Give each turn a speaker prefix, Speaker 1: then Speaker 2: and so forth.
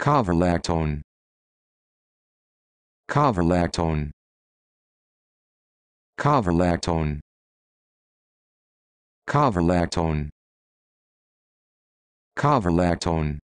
Speaker 1: Coverlactone. Coverlactone. Coverlactone. Coverlactone. Coverlactone.